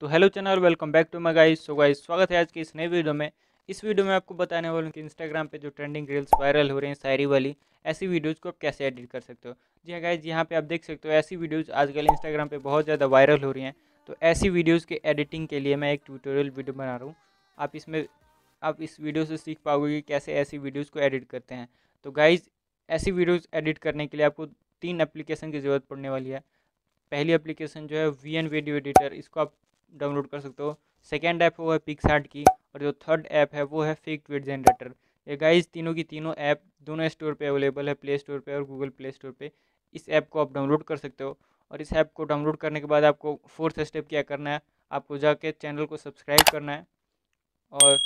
तो hello channel welcome back to my guys so guys स्वागत है आज के इस नए वीडियो में इस वीडियो में आपको बताने वाले हूँ कि इंस्टाग्राम पे जो ट्रेंडिंग रील्स वायरल हो रहे हैं शायरी वाली ऐसी वीडियोज़ को आप कैसे एडिट कर सकते हो जी हाँ गाइज यहाँ पे आप देख सकते हो ऐसी वीडियोज़ आजकल इंस्टाग्राम पर बहुत ज़्यादा वायरल हो रही हैं तो ऐसी वीडियोज़ के एडिटिंग के लिए मैं एक ट्यूटोरियल वीडियो बना रहा हूँ आप इसमें आप इस वीडियो से सीख पाओगे कि कैसे ऐसी वीडियोज़ को एडिट करते हैं तो गाइज़ ऐसी वीडियोज़ एडिट करने के लिए आपको तीन एप्लीकेशन की ज़रूरत पड़ने वाली है पहली एप्लीकेशन जो है वी एन वीडियो एडिटर इसको आप डाउनलोड कर सकते हो सेकेंड ऐप वो है पिक्सार्ट की और जो थर्ड ऐप है वो है फेक ट्वीट जनरेटर ये गाइज तीनों की तीनों ऐप दोनों स्टोर पे अवेलेबल है प्ले स्टोर पे और गूगल प्ले स्टोर पे इस ऐप को आप डाउनलोड कर सकते हो और इस ऐप को डाउनलोड करने के बाद आपको फोर्थ स्टेप क्या करना है आपको जाके चैनल को सब्सक्राइब करना है और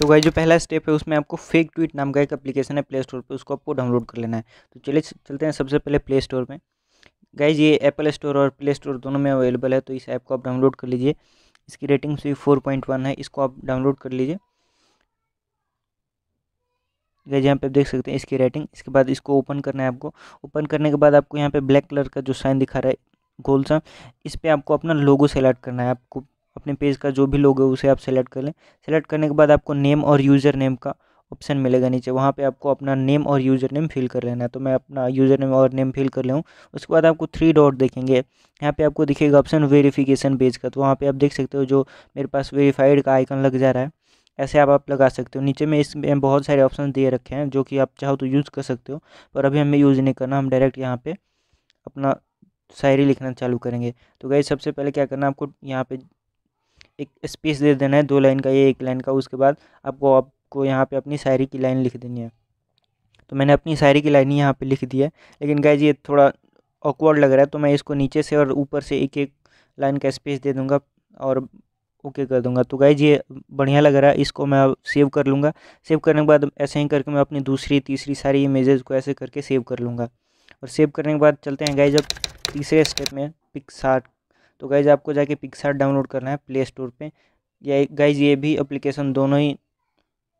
तो गाइज जो पहला स्टेप है उसमें आपको फेक ट्वीट नाम का एक एप्लीकेशन है प्ले स्टोर पर उसको आपको डाउनलोड कर लेना है तो चलिए चलते हैं सबसे पहले प्ले स्टोर में गाइज ये एप्पल स्टोर और प्ले स्टोर दोनों में अवेलेबल है तो इस ऐप को आप डाउनलोड कर लीजिए इसकी रेटिंग भी फोर पॉइंट वन है इसको आप डाउनलोड कर लीजिए गाइज यहाँ पे आप देख सकते हैं इसकी रेटिंग इसके बाद इसको ओपन करना है आपको ओपन करने के बाद आपको यहाँ पे ब्लैक कलर का जो साइन दिखा रहा है गोल सा इस पर आपको अपना लोगो सेलेक्ट करना है आपको अपने पेज का जो भी लोगो है उसे आप सेलेक्ट कर लें सेलेक्ट करने के बाद आपको नेम और यूज़र नेम का ऑप्शन मिलेगा नीचे वहाँ पे आपको अपना नेम और यूज़र नेम फिल कर लेना है तो मैं अपना यूज़र नेम और नेम फिल कर लूँ उसके बाद आपको थ्री डॉट देखेंगे यहाँ पे आपको दिखेगा ऑप्शन वेरिफिकेशन पेज का तो वहाँ पे आप देख सकते हो जो मेरे पास वेरीफाइड का आइकन लग जा रहा है ऐसे आप आप लगा सकते हो नीचे में इसमें बहुत सारे ऑप्शन दिए रखे हैं जो कि आप चाहो तो यूज़ कर सकते हो पर अभी हमें यूज़ नहीं करना हम डायरेक्ट यहाँ पर अपना शायरी लिखना चालू करेंगे तो गई सबसे पहले क्या करना आपको यहाँ पर एक स्पेस दे देना है दो लाइन का ये एक लाइन का उसके बाद आपको आप आपको यहाँ पे अपनी शायरी की लाइन लिख देनी है तो मैंने अपनी शायरी की लाइन ही यहाँ पर लिख दी है लेकिन गाइज ये थोड़ा ऑकवर्ड लग रहा है तो मैं इसको नीचे से और ऊपर से एक एक लाइन का स्पेस दे दूँगा और ओके कर दूंगा तो गाइज ये बढ़िया लग रहा है इसको मैं सेव कर लूँगा सेव करने के बाद ऐसे ही करके मैं अपनी दूसरी तीसरी सारी इमेजेस को ऐसे करके सेव कर लूँगा और सेव करने के बाद चलते हैं गाइज अब तीसरे स्टेप में पिक्सार्ट तो गाइज आपको जाके पिक्सार्ट डाउनलोड करना है प्ले स्टोर पर या गाइज ये भी अप्लीकेशन दोनों ही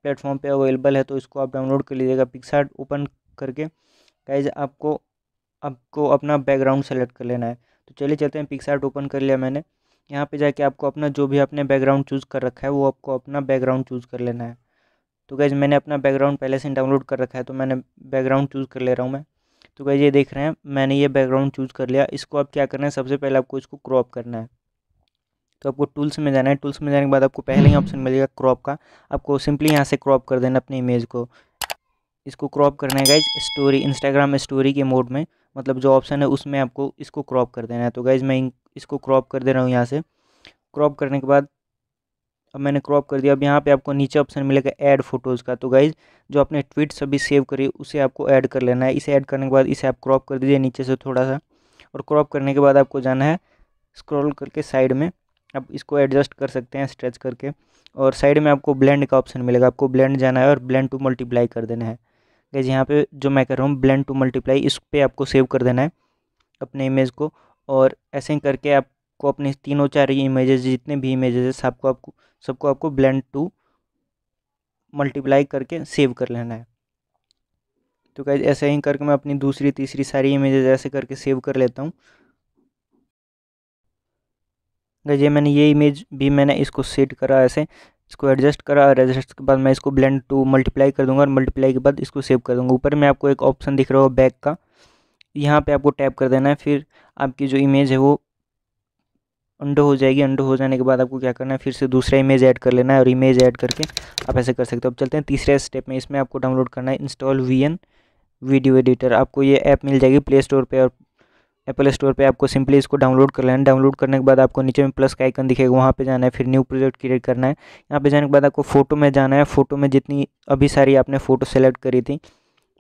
प्लेटफॉर्म पे अवेलेबल है तो इसको आप डाउनलोड कर लीजिएगा पिक्सार्ट ओपन करके गाइज आपको आपको अपना बैकग्राउंड सेलेक्ट कर लेना है तो चलिए चलते हैं पिक्सार्ट ओपन कर लिया मैंने यहाँ पे जाके आपको अपना जो भी आपने बैकग्राउंड चूज़ कर रखा है वो आपको अपना बैकग्राउंड चूज़ कर लेना है तो गैज मैंने अपना बैकग्राउंड पहले से डाउनलोड कर रखा है तो मैंने बैकग्राउंड चूज़ कर ले रहा हूँ मैं तो गैज ये देख रहे हैं मैंने ये बैकग्राउंड चूज़ कर लिया इसको आप क्या करना है सबसे पहले आपको इसको क्रॉप करना है तो आपको टूल्स में जाना है टूल्स में जाने के बाद आपको पहले ही ऑप्शन मिलेगा क्रॉप का आपको सिंपली यहाँ से क्रॉप कर देना अपने इमेज को इसको क्रॉप करना है गाइज स्टोरी इंस्टाग्राम स्टोरी के मोड में मतलब जो ऑप्शन है उसमें आपको इसको क्रॉप कर देना है तो गाइज मैं इसको क्रॉप कर दे रहा हूँ यहाँ से क्रॉप करने के बाद अब मैंने क्रॉप कर दिया अब यहाँ पे आपको नीचे ऑप्शन मिलेगा ऐड फोटोज़ का तो गाइज जो आपने ट्वीट्स अभी सेव करी उसे आपको ऐड कर लेना है इसे ऐड करने के बाद इसे आप क्रॉप कर दीजिए नीचे से थोड़ा सा और क्रॉप करने के बाद आपको जाना है स्क्रॉल करके साइड में आप इसको एडजस्ट कर सकते हैं स्ट्रेच करके और साइड में आपको ब्लेंड का ऑप्शन मिलेगा आपको ब्लेंड जाना है और ब्लेंड टू मल्टीप्लाई कर देना है गैज यहाँ पे जो मैं कर रहा हूँ ब्लेंड टू मल्टीप्लाई इस पर आपको सेव कर देना है अपने इमेज को और ऐसे ही करके आपको अपने तीनों चार इमेजेस जितने भी इमेजेस है सबको आपको सबको आपको ब्लेंड टू मल्टीप्लाई करके सेव कर लेना है तो गैज ऐसे ही करके मैं अपनी दूसरी तीसरी सारी इमेजेस ऐसे करके सेव कर लेता हूँ गई ये मैंने ये इमेज भी मैंने इसको सेट करा ऐसे इसको एडजस्ट करा और एडजस्ट के बाद मैं इसको ब्लेंड टू मल्टीप्लाई कर दूंगा और मल्टीप्लाई के बाद इसको सेव कर दूंगा ऊपर में आपको एक ऑप्शन दिख रहा होगा बैक का यहाँ पे आपको टैप कर देना है फिर आपकी जो इमेज है वो अंडो हो जाएगी अंडो हो जाने के बाद आपको क्या करना है फिर से दूसरा इमेज ऐड कर लेना है और इमेज ऐड करके आप ऐसे कर सकते हो अब चलते हैं तीसरे स्टेप में इसमें आपको डाउनलोड करना है install V N video editor आपको ये ऐप मिल जाएगी प्ले स्टोर पर और एप्पल स्टोर पे आपको सिंपली इसको डाउनलोड कर लेना है डाउनलोड करने के बाद आपको नीचे में प्लस का आइकन दिखेगा वहाँ पे जाना है फिर न्यू प्रोजेक्ट क्रिएट करना है यहाँ पे जाने के बाद आपको फ़ोटो में जाना है फ़ोटो में जितनी अभी सारी आपने फ़ोटो सेलेक्ट करी थी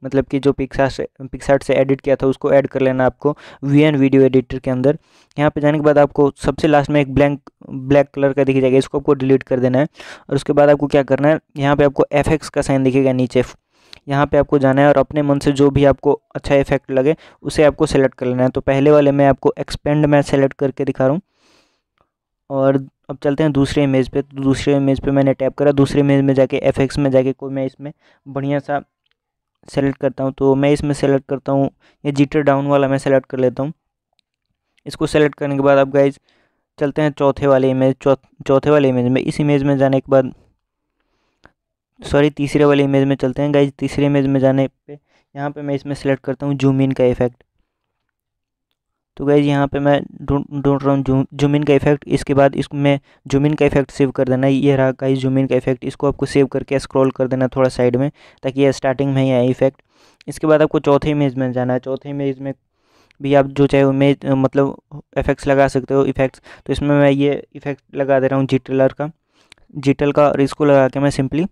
मतलब कि जो पिक्सार से पिक्सार्ट से एडिट किया था उसको ऐड कर लेना आपको वी एन वीडियो एडिटर के अंदर यहाँ पे जाने के बाद आपको सबसे लास्ट में एक ब्लैंक ब्लैक कलर का दिख जाएगा इसको आपको डिलीट कर देना है और उसके बाद आपको क्या करना है यहाँ पे आपको एफ का साइन दिखेगा नीचे यहाँ पे आपको जाना है और अपने मन से जो भी आपको अच्छा इफेक्ट लगे उसे आपको सेलेक्ट कर लेना है तो पहले वाले मैं आपको एक्सपेंड मैं सेलेक्ट करके दिखा रहा हूँ और अब चलते हैं दूसरे इमेज पर तो दूसरे इमेज पर मैंने टैप करा दूसरे इमेज में जाके एफ में जाके कोई मैं इसमें बढ़िया सा सेलेक्ट करता हूँ तो मैं इसमें सेलेक्ट करता हूँ ये जीटर डाउन वाला मैं सेलेक्ट कर लेता हूँ इसको सेलेक्ट करने के बाद आप गाइज चलते हैं चौथे वाले इमेज चौथे वाले इमेज में इस इमेज में जाने के बाद सॉरी तीसरे वाले इमेज में चलते हैं गाइज तीसरे इमेज में जाने पे यहाँ पे मैं इसमें सेलेक्ट करता हूँ जूम इन का इफेक्ट तो गाइज यहाँ पे मैं ढूंढ रहा हूँ जूम इन का इफेक्ट इसके बाद इसमें जूम इन का इफेक्ट सेव कर देना ये रहा गाइज जूम इन का इफेक्ट इसको आपको सेव करके स्क्रॉल कर देना थोड़ा साइड में ताकि ये स्टार्टिंग में ही आए इफेक्ट इसके बाद आपको चौथे इमेज में जाना है चौथे इमेज में भी आप जो चाहे इमेज मतलब इफेक्ट्स लगा सकते हो इफेक्ट्स तो इसमें मैं ये इफेक्ट लगा दे रहा हूँ जिटलर का जिटल का और इसको लगा के मैं सिंपली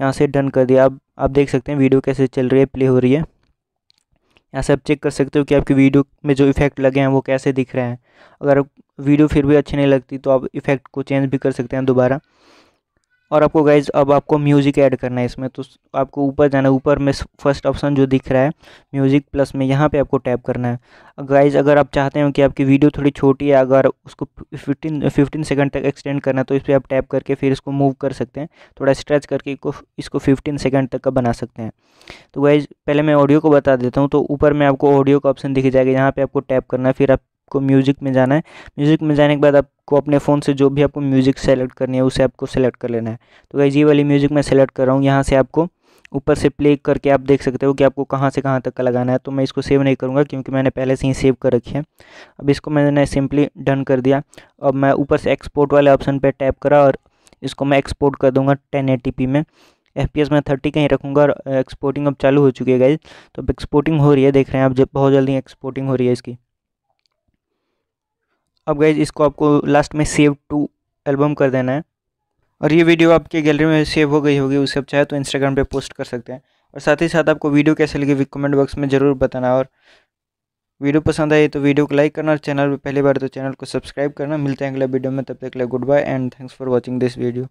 यहाँ से डन कर दिया अब आप देख सकते हैं वीडियो कैसे चल रही है प्ले हो रही है यहाँ से आप चेक कर सकते हो कि आपकी वीडियो में जो इफेक्ट लगे हैं वो कैसे दिख रहे हैं अगर वीडियो फिर भी अच्छी नहीं लगती तो आप इफेक्ट को चेंज भी कर सकते हैं दोबारा और आपको गाइज अब आपको म्यूज़िक ऐड करना है इसमें तो आपको ऊपर जाना है ऊपर में फर्स्ट ऑप्शन जो दिख रहा है म्यूज़िक प्लस में यहाँ पे आपको टैप करना है गाइज अगर आप चाहते हो कि आपकी वीडियो थोड़ी छोटी है अगर उसको फिफ्टीन फिफ्टीन सेकंड तक एक्सटेंड करना है तो इस पर आप टैप करके फिर इसको मूव कर सकते हैं थोड़ा स्ट्रेच करके इसको इसको फिफ्टीन सेकेंड तक का बना सकते हैं तो गाइज पहले मैं ऑडियो को बता देता हूँ तो ऊपर में आपको ऑडियो का ऑप्शन दिख जाएगा यहाँ पर आपको टैप करना है फिर आप आपको म्यूज़िक में जाना है म्यूज़िक में जाने के बाद आपको अपने फ़ोन से जो भी आपको म्यूज़िक सेलेक्ट करनी है उसे आपको सेलेक्ट कर लेना है तो गाइज ये वाली म्यूज़िक मैं सेलेक्ट कर रहा हूँ यहाँ से आपको ऊपर से प्ले करके आप देख सकते हो कि आपको कहाँ से कहाँ तक का लगाना है तो मैं इसको सेव नहीं करूँगा क्योंकि मैंने पहले से ही सेव कर रखी है अब इसको मैंने सिंपली डन कर दिया अब मैं ऊपर से एक्सपोर्ट वाले ऑप्शन पर टैप करा और इसको मैं एक्सपोर्ट कर दूँगा टेन में एफ पी एस मैं थर्टी कहीं रखूँगा और एक्सपोर्टिंग अब चालू हो चुकी है गाइज तो अब एक्सपोर्टिंग हो रही है देख रहे हैं आप जब बहुत जल्दी एक्सपोर्टिंग हो रही है इसकी अब गए इसको आपको लास्ट में सेव टू एल्बम कर देना है और ये वीडियो आपके गैलरी में सेव हो गई होगी उसे आप चाहे तो इंस्टाग्राम पे पोस्ट कर सकते हैं और साथ ही साथ आपको वीडियो कैसे लगी कमेंट बॉक्स में ज़रूर बताना और वीडियो पसंद आई तो वीडियो को लाइक करना और चैनल पर पहली बार तो चैनल को सब्सक्राइब करना मिलते हैं अगले वीडियो में तब तक के लिए good bye and thanks for watching this video